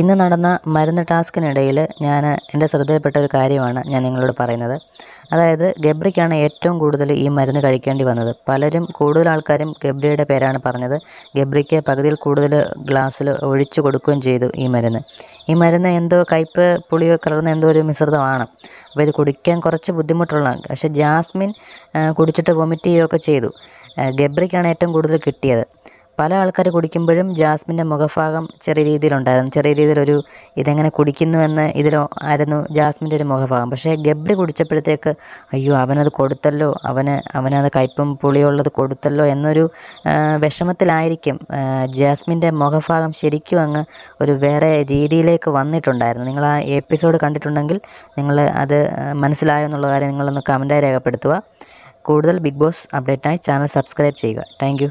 ഇന്ന് നടന്ന മരുന്ന് ടാസ്കിനിടയിൽ ഞാൻ എൻ്റെ ശ്രദ്ധയിൽപ്പെട്ട ഒരു കാര്യമാണ് ഞാൻ നിങ്ങളോട് പറയുന്നത് അതായത് ഗബ്രിക്കാണ് ഏറ്റവും കൂടുതൽ ഈ മരുന്ന് കഴിക്കേണ്ടി വന്നത് പലരും കൂടുതൽ ആൾക്കാരും ഗബ്രിയുടെ പേരാണ് പറഞ്ഞത് ഗബ്രിക്ക് പകുതിയിൽ കൂടുതൽ ഗ്ലാസ്സിൽ ഒഴിച്ചു കൊടുക്കുകയും ചെയ്തു ഈ മരുന്ന് ഈ മരുന്ന് എന്തോ കയ്പ് പുളിയോ കലർന്ന എന്തോ ഒരു മിശ്രിതമാണ് അപ്പോൾ ഇത് കുടിക്കാൻ കുറച്ച് ബുദ്ധിമുട്ടുള്ള പക്ഷേ ജാസ്മിൻ കുടിച്ചിട്ട് വൊമിറ്റ് ചെയ്യുകയൊക്കെ ചെയ്തു ഗബ്രിക്കാണ് ഏറ്റവും കൂടുതൽ കിട്ടിയത് പല ആൾക്കാർ കുടിക്കുമ്പോഴും ജാസ്മിൻ്റെ മുഖഭാഗം ചെറിയ രീതിയിലുണ്ടായിരുന്നു ചെറിയ രീതിയിലൊരു ഇതെങ്ങനെ കുടിക്കുന്നുവെന്ന് ഇതിലോ ആയിരുന്നു ജാസ്മിൻ്റെ ഒരു മുഖഭാഗം പക്ഷേ ഗബ്രി കുടിച്ചപ്പോഴത്തേക്ക് അയ്യോ അവനത് കൊടുത്തല്ലോ അവന് അവനത് കയ്പും പുളിയുള്ളത് കൊടുത്തല്ലോ എന്നൊരു വിഷമത്തിലായിരിക്കും ജാസ്മിൻ്റെ മുഖഭാഗം ശരിക്കും അങ്ങ് ഒരു വേറെ രീതിയിലേക്ക് വന്നിട്ടുണ്ടായിരുന്നു നിങ്ങൾ ആ എപ്പിസോഡ് കണ്ടിട്ടുണ്ടെങ്കിൽ നിങ്ങൾ അത് മനസ്സിലായോ എന്നുള്ള കാര്യം നിങ്ങളൊന്ന് കമൻറ്റായി രേഖപ്പെടുത്തുക കൂടുതൽ ബിഗ് ബോസ് അപ്ഡേറ്റായി ചാനൽ സബ്സ്ക്രൈബ് ചെയ്യുക താങ്ക്